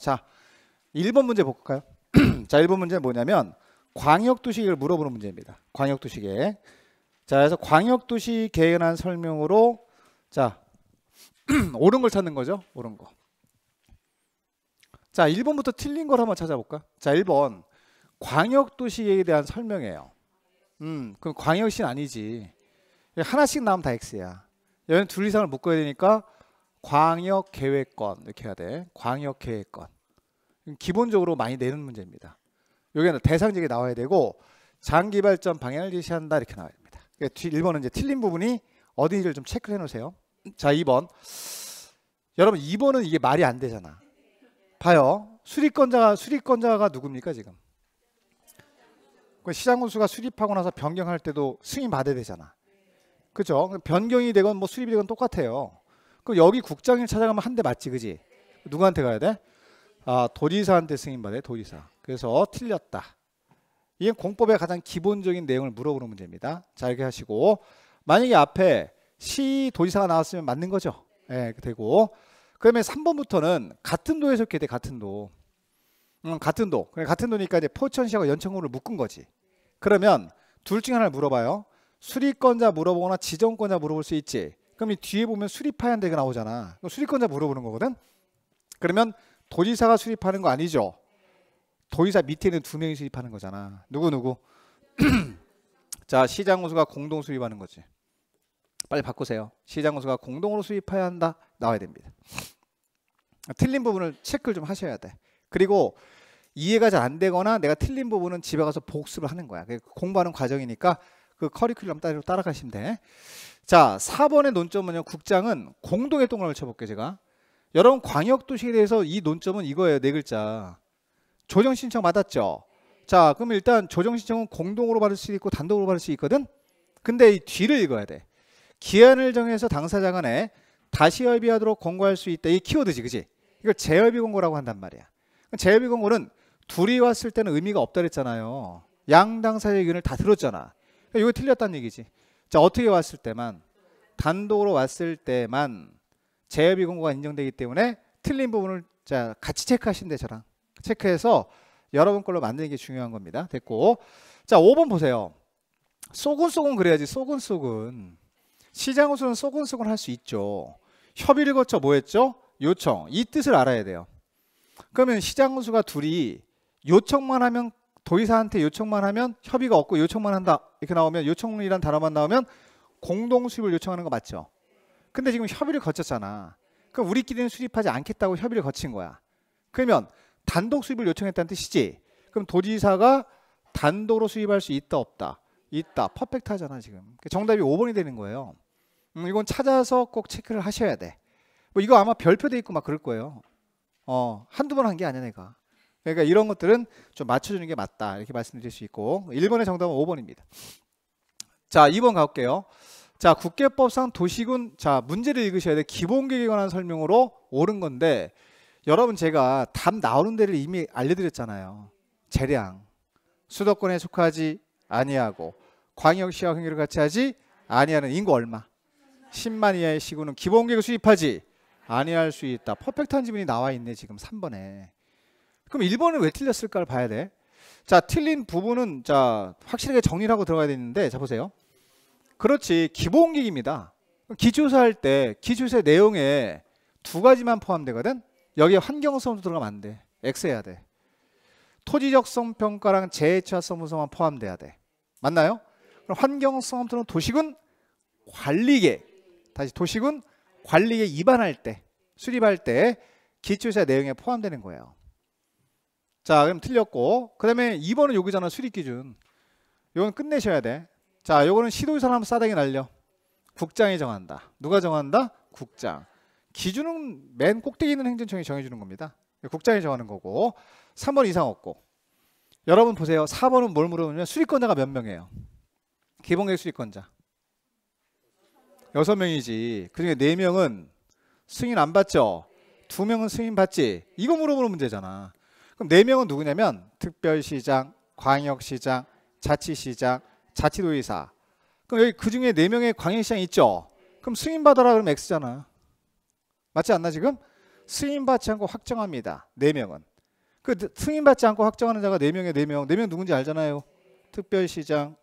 자, 1번 문제 볼까요? 자, 1번 문제 뭐냐면 광역도시계획을 물어보는 문제입니다. 광역도시계획. 자, 그래서 광역도시계획에 대한 설명으로 자, 옳은 걸 찾는 거죠. 옳은 거. 자, 1번부터 틀린 걸 한번 찾아볼까? 자, 1번. 광역도시계획에 대한 설명이에요. 음, 그럼 광역시는 아니지. 하나씩 나오면 다 X야. 여기는 둘 이상을 묶어야 되니까 광역 계획권 이렇게 해야 돼. 광역 계획권. 기본적으로 많이 내는 문제입니다. 여기는 대상지역에 나와야 되고 장기 발전 방향을 제시한다 이렇게 나와야 됩니다. 그러니까 1번은 이제 틀린 부분이 어디를 좀 체크해 놓으세요. 자, 2번. 여러분 2번은 이게 말이 안 되잖아. 봐요. 수립권자가 수립권자가 누굽니까 지금? 그 시장 군수가 수립하고 나서 변경할 때도 승인 받아야 되잖아. 그죠? 변경이 되건 뭐 수립이 되건 똑같아요. 그 여기 국장님 찾아가면 한 대 맞지 그지? 누구한테 가야 돼? 아 도지사한테 승인받아요 도지사. 그래서 틀렸다. 이게 공법의 가장 기본적인 내용을 물어보는 문제입니다. 잘 이렇게 하시고 만약에 앞에 시 도지사가 나왔으면 맞는 거죠. 예, 네, 되고 그러면 3번부터는 같은 도에서 이렇돼 같은 도. 음, 같은 도. 같은 도니까 이제 포천시하고 연천군을 묶은 거지. 그러면 둘중에 하나를 물어봐요. 수리권자 물어보거나 지정권자 물어볼 수 있지. 그럼 이 뒤에 보면 수립하는 데가 나오잖아. 수립권자 물어보는 거거든. 그러면 도지사가 수립하는 거 아니죠? 도지사 밑에는 두 명이 수립하는 거잖아. 누구 누구? 자 시장 고수가 공동 수립하는 거지. 빨리 바꾸세요. 시장 고수가 공동으로 수립해야 한다 나와야 됩니다. 틀린 부분을 체크를 좀 하셔야 돼. 그리고 이해가 잘 안 되거나 내가 틀린 부분은 집에 가서 복습을 하는 거야. 그러니까 공부하는 과정이니까 그 커리큘럼 따로 따라가시면 돼. 자, 4번의 논점은요. 국장은 공동의 동그라미 쳐볼게요. 제가. 여러분 광역도시에 대해서 이 논점은 이거예요. 네 글자. 조정신청 받았죠? 자, 그럼 일단 조정신청은 공동으로 받을 수 있고 단독으로 받을 수 있거든? 근데 이 뒤를 읽어야 돼. 기한을 정해서 당사자 간에 다시 협의하도록 권고할 수 있다. 이 키워드지, 그지? 이걸 재협의 권고라고 한단 말이야. 재협의 권고는 둘이 왔을 때는 의미가 없다 그랬잖아요. 양 당사자의 의견을 다 들었잖아. 그러니까 이거 틀렸다는 얘기지. 자 어떻게 왔을 때만 단독으로 왔을 때만 재협의 공고가 인정되기 때문에 틀린 부분을 자 같이 체크하신대 저랑 체크해서 여러분 걸로 만드는 게 중요한 겁니다. 됐고 자 5번 보세요. 쏘근쏘근 그래야지 쏘근쏘근 시장 우수는 쏘근쏘근 할수 있죠. 협의를 거쳐 뭐 했죠? 요청 이 뜻을 알아야 돼요. 그러면 시장 우수가 둘이 요청만 하면 도의사한테 요청만 하면 협의가 없고 요청만 한다 이렇게 나오면 요청이란 단어만 나오면 공동 수입을 요청하는 거 맞죠? 근데 지금 협의를 거쳤잖아. 그럼 우리끼리는 수립하지 않겠다고 협의를 거친 거야. 그러면 단독 수입을 요청했다는 뜻이지. 그럼 도지사가 단독으로 수입할 수 있다 없다. 있다. 퍼펙트하잖아 지금. 그러니까 정답이 5번이 되는 거예요. 음, 이건 찾아서 꼭 체크를 하셔야 돼. 뭐 이거 아마 별표 돼 있고 막 그럴 거예요. 어 한두 번 한 게 아니야 내가. 그러니까 이런 것들은 좀 맞춰주는 게 맞다 이렇게 말씀드릴 수 있고 1번의 정답은 5번입니다. 자 2번 가볼게요. 자 국계법상 도시군 자 문제를 읽으셔야 돼 기본계획에 관한 설명으로 옳은 건데 여러분 제가 답 나오는 데를 이미 알려드렸잖아요. 재량 수도권에 속하지 아니하고 광역시와 행위를 같이 하지 아니하는 인구 얼마 10만 이하의 시군은 기본계획을 수입하지 아니할 수 있다. 퍼펙트한 지문이 나와 있네 지금 3번에. 그럼 1번은 왜 틀렸을까를 봐야 돼. 자, 틀린 부분은 자, 확실하게 정리를 하고 들어가야 되는데 자 보세요. 그렇지. 기본기입니다. 기초사할 때 기초사 내용에 두 가지만 포함되거든. 여기에 환경성도 들어가면 안 돼. X 해야 돼. 토지적성 평가랑 재해차성 분석만 포함돼야 돼. 맞나요? 그럼 환경성 함수는 도시군 관리계 다시 도시군 관리계 입안할 때 수립할 때 기초사 내용에 포함되는 거예요. 자, 그럼 틀렸고. 그다음에 2번은 여기잖아. 수익 기준. 요건 끝내셔야 돼. 자, 요거는 시도유사 하면 싸대기 날려. 국장이 정한다. 누가 정한다? 국장. 기준은 맨 꼭대기 있는 행정청이 정해주는 겁니다. 국장이 정하는 거고 3번 이상 없고 여러분 보세요. 4번은 뭘물어보냐 수익권자가 몇 명이에요? 기본계획 수익권자 6명이지 그중에 4명은 승인 안 받죠? 2명은 승인 받지? 이거 물어보는 문제잖아. 그럼 네 명은 누구냐면 특별시장, 광역시장, 자치시장, 자치도의사. 그럼 여기 그 중에 네 명의 광역시장 있죠. 그럼 승인 받아라 그러면 X잖아. 맞지 않나 지금? 승인 받지 않고 확정합니다. 네 명은. 그 승인 받지 않고 확정하는 자가 네 명에 네 명. 네 명 누군지 알잖아요. 특별시장,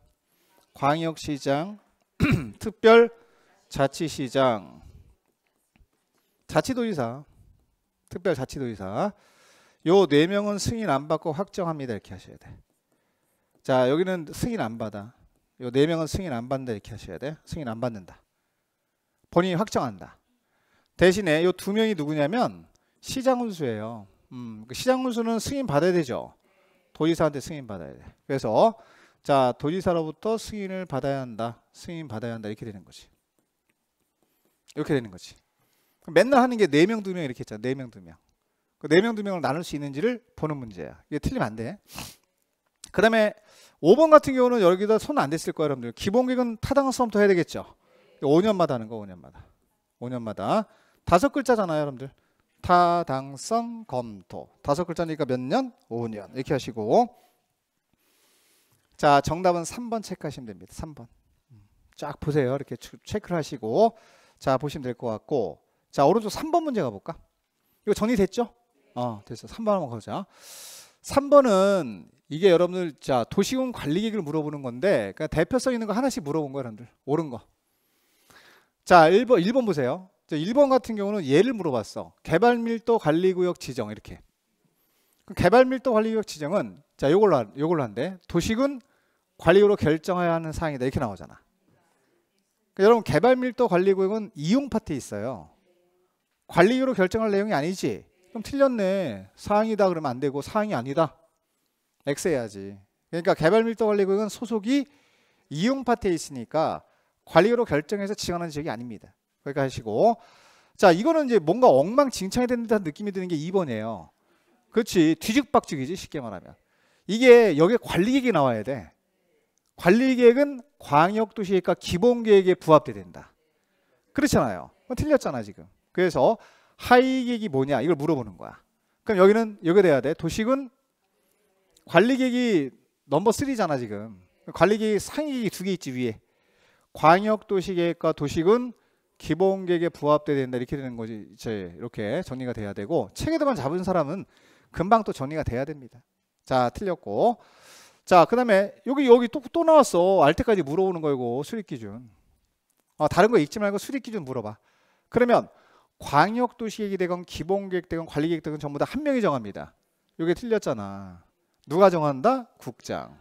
광역시장, 특별자치시장, 자치도의사, 특별자치도의사. 요네 명은 승인 안 받고 확정합니다 이렇게 하셔야 돼. 자 여기는 승인 안 받아. 요 네 명은 승인 안 받는다 이렇게 하셔야 돼. 승인 안 받는다. 본인이 확정한다. 대신에 요 두 명이 누구냐면 시장 운수예요. 음, 그 시장 운수는 승인 받아야 되죠. 도지사한테 승인 받아야 돼. 그래서 자 도지사로부터 승인을 받아야 한다. 승인 받아야 한다 이렇게 되는 거지. 이렇게 되는 거지. 맨날 하는 게 네 명 두 명 이렇게 했잖아. 네명두명 4 그 명, 2 명을 나눌 수 있는지를 보는 문제야. 이게 틀리면 안 돼. 그 다음에 5번 같은 경우는 여기다 손 안 댔을 거야 여러분들. 기본기은 타당 수험부터 해야 되겠죠. 5년마다 하는 거, 5년마다. 5년마다. 다섯 글자잖아요, 여러분들. 타당성 검토. 다섯 글자니까 몇 년? 5년. 이렇게 하시고. 자, 정답은 3번 체크하시면 됩니다. 3번. 음, 쫙 보세요. 이렇게 체크를 하시고. 자, 보시면 될 것 같고. 자, 오른쪽 3번 문제 가볼까? 이거 정리됐죠? 어, 됐어. 3번 한번 가자. 보 3번은 이게 여러분들 자 도시군 관리 계획을 물어보는 건데 그러니까 대표성 있는 거 하나씩 물어본 거예요, 여러분들. 옳은 거. 자, 1번 1번 보세요. 자, 1번 같은 경우는 예를 물어봤어. 개발 밀도 관리 구역 지정 이렇게. 개발 밀도 관리 구역 지정은 자, 요걸로 한, 요걸로 한데 도시군 관리구로 결정해야 하는 사항이다 이렇게 나오잖아. 그러니까 여러분 개발 밀도 관리 구역은 이용 파트에 있어요. 관리구로 결정할 내용이 아니지. 그럼 틀렸네. 사항이다 그러면 안 되고 사항이 아니다. X 해야지. 그러니까 개발 밀도 관리구역은 소속이 이용 파트에 있으니까 관리로 결정해서 지정하는 지역이 아닙니다. 그러니까 하시고 자 이거는 이제 뭔가 엉망진창이 된 듯한 느낌이 드는 게 2번이에요. 그렇지 뒤죽박죽이지 쉽게 말하면 이게 여기에 관리계획이 나와야 돼. 관리계획은 광역도시계획과 기본계획에 부합돼야 된다. 그렇잖아요. 틀렸잖아 지금. 그래서 하이객이 뭐냐 이걸 물어보는 거야. 그럼 여기는 여기 돼야 돼. 도식은 관리객이 넘버 3잖아 지금. 관리객이 상위객이 두 개 있지 위에. 광역도시계획과 도식은 기본계획에 부합돼야 된다 이렇게 되는 거지. 이제 이렇게 정리가 돼야 되고 체계도만 잡은 사람은 금방 또 정리가 돼야 됩니다. 자 틀렸고. 자 그다음에 여기 여기 또, 또 나왔어. 알 때까지 물어보는 거이고 수립 기준. 어, 다른 거 읽지 말고 수립 기준 물어봐. 그러면 광역도시계획이 되건 기본계획 되건 관리계획 되건 전부 다 한 명이 정합니다. 이게 틀렸잖아. 누가 정한다? 국장.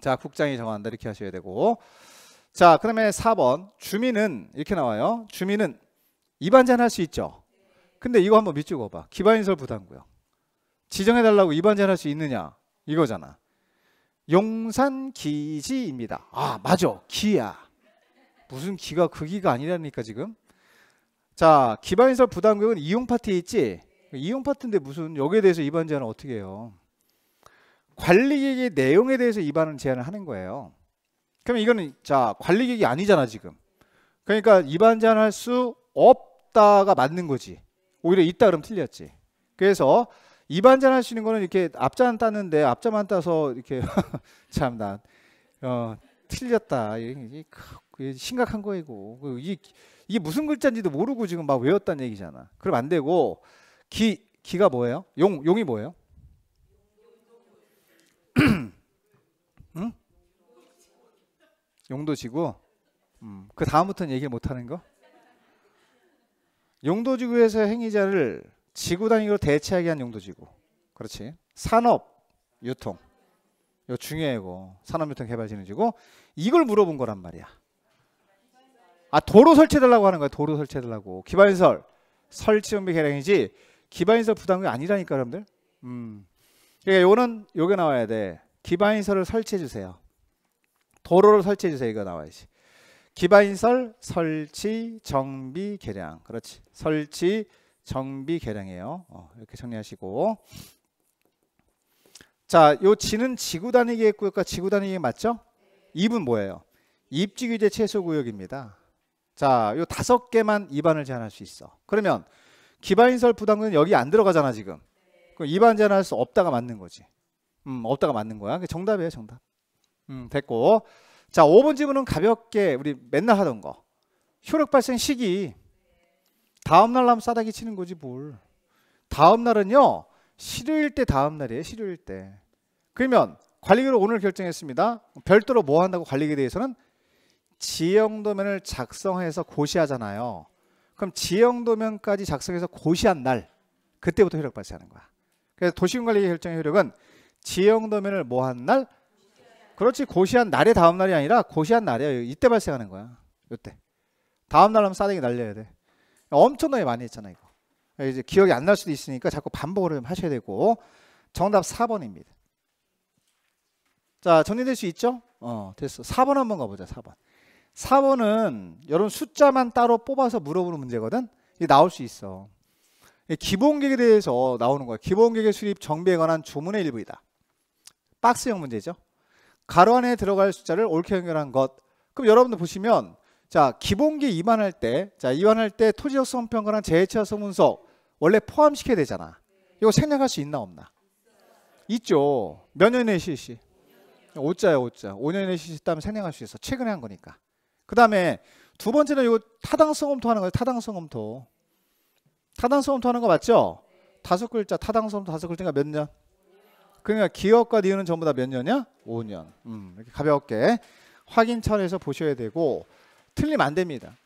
자, 국장이 정한다 이렇게 하셔야 되고. 자, 그다음에 4번 주민은 이렇게 나와요. 주민은 입안 제한할 수 있죠. 근데 이거 한번 밑줄 그봐 기반인설 부담구요 지정해 달라고 입안 제한할 수 있느냐? 이거잖아. 용산 기지입니다. 아, 맞아. 기야. 무슨 기가 그 기가 아니라니까 지금. 자, 기반시설 부담금은 이용 파티 있지? 이용 파트인데 무슨 여기에 대해서 위반 제한을 어떻게 해요? 관리계획의 내용에 대해서 위반을 제한을 하는 거예요. 그럼 이거는 자 관리계획이 아니잖아 지금. 그러니까 위반 제한할 수 없다가 맞는 거지. 오히려 있다 그럼 틀렸지. 그래서 위반 제한할 수 있는 거는 이렇게 앞자만 따는데 앞자만 따서 이렇게 참나 어, 틀렸다. 그게 심각한 거이고 그 이게, 이게 무슨 글자인지도 모르고 지금 막 외웠다는 얘기잖아. 그럼 안 되고 기 기가 뭐예요? 용 용이 뭐예요? 응? 용도지구. 음, 그 다음부터는 얘기를 못 하는 거? 용도지구에서 행위자를 지구 단위로 대체하게 한 용도지구. 그렇지. 산업, 유통. 요 중요해고 산업유통 개발진흥지구. 이걸 물어본 거란 말이야. 아 도로 설치해달라고 하는 거야 도로 설치해달라고 기반시설 설치준비 계량이지 기반시설 부담금이 아니라니까 여러분들 음. 그러니까 요거는 요게 나와야 돼 기반시설을 설치해주세요 도로를 설치해주세요 이거 나와야지 기반시설 설치 정비 계량 그렇지 설치 정비 계량이에요 어, 이렇게 정리하시고 자요 지는 지구 단위계획구역과 지구 단위계획 맞죠? 입은 뭐예요? 입지규제 최소구역입니다 자, 요 다섯 개만 이반을 제한할 수 있어. 그러면 기반인설 부담금은 여기 안 들어가잖아 지금. 그럼 이반 제한할 수 없다가 맞는 거지. 음, 없다가 맞는 거야. 정답이에요, 정답. 음, 됐고. 자, 5번 지문은 가볍게 우리 맨날 하던 거. 효력 발생 시기. 다음 날 하면 싸다기 치는 거지 뭘. 다음 날은요. 실요일 때 다음 날이에요. 실요일 때. 그러면 관리기로 오늘 결정했습니다. 별도로 뭐 한다고 관리기에 대해서는 지형도면을 작성해서 고시하잖아요. 그럼 지형도면까지 작성해서 고시한 날 그때부터 효력 발생하는 거야. 그래서 도시군관리 계 결정의 효력은 지형도면을 뭐한 날? 그렇지 고시한 날의 다음 날이 아니라 고시한 날이에요 이때 발생하는 거야. 이때. 다음 날 하면 싸대기 날려야 돼. 엄청나게 많이 했잖아 이거. 이제 기억이 안 날 수도 있으니까 자꾸 반복을 하셔야 되고 정답 4번입니다. 자 정리될 수 있죠? 어 됐어. 4번 한번 가보자 4번. 4번은 여러분 숫자만 따로 뽑아서 물어보는 문제거든. 이게 나올 수 있어. 기본객에 대해서 나오는 거야. 기본객의 수립 정비에 관한 조문의 일부이다. 박스형 문제죠. 가로 안에 들어갈 숫자를 옳게 연결한 것. 그럼 여러분들 보시면 자 기본계 이반할 때, 자 이반할 때 토지적 성평가랑 재해치와 소문서 원래 포함시켜야 되잖아. 이거 생략할 수 있나 없나? 있죠. 몇 년에 실시? 5자요 5자. 5년에 실시했다면 생략할 수 있어. 최근에 한 거니까. 그 다음에 두 번째는 이거 타당성 검토하는 거예요. 타당성 검토. 타당성 검토하는 거 맞죠? 다섯 글자 타당성 검토 다섯 글자가 몇 년? 그러니까 기업과 니은은 전부 다 몇 년이야? 5년. 음, 이렇게 가볍게 확인 차원에서 보셔야 되고 틀리면 안 됩니다.